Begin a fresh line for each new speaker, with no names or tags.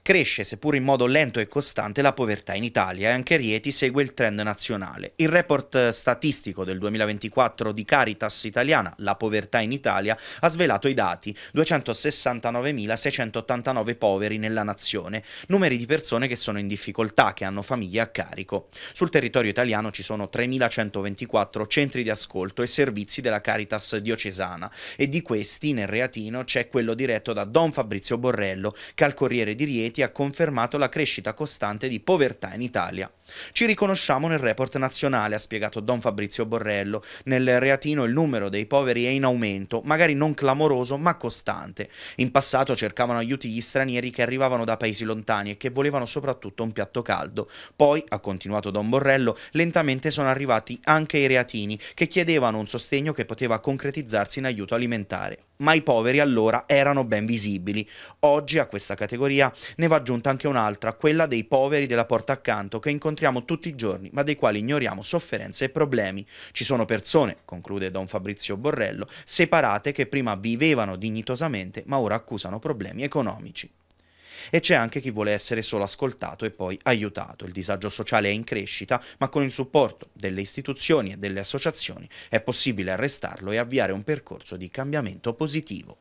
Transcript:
Cresce, seppur in modo lento e costante, la povertà in Italia e anche Rieti segue il trend nazionale. Il report statistico del 2024 di Caritas italiana, La povertà in Italia, ha svelato i dati. 269.689 poveri nella nazione, numeri di persone che sono in difficoltà, che hanno famiglie a carico. Sul territorio italiano ci sono 3.124 centri di ascolto e servizi della Caritas diocesana e di questi nel Reatino c'è quello diretto da Don Fabrizio Borrello, che al Corriere di Rieti Lieti ha confermato la crescita costante di povertà in Italia. Ci riconosciamo nel report nazionale, ha spiegato Don Fabrizio Borrello. Nel reatino il numero dei poveri è in aumento, magari non clamoroso ma costante. In passato cercavano aiuti gli stranieri che arrivavano da paesi lontani e che volevano soprattutto un piatto caldo. Poi, ha continuato Don Borrello, lentamente sono arrivati anche i reatini che chiedevano un sostegno che poteva concretizzarsi in aiuto alimentare. Ma i poveri allora erano ben visibili. Oggi a questa categoria ne va aggiunta anche un'altra, quella dei poveri della porta accanto che incontriamo tutti i giorni, ma dei quali ignoriamo sofferenze e problemi. Ci sono persone, conclude Don Fabrizio Borrello, separate che prima vivevano dignitosamente ma ora accusano problemi economici e c'è anche chi vuole essere solo ascoltato e poi aiutato. Il disagio sociale è in crescita, ma con il supporto delle istituzioni e delle associazioni è possibile arrestarlo e avviare un percorso di cambiamento positivo.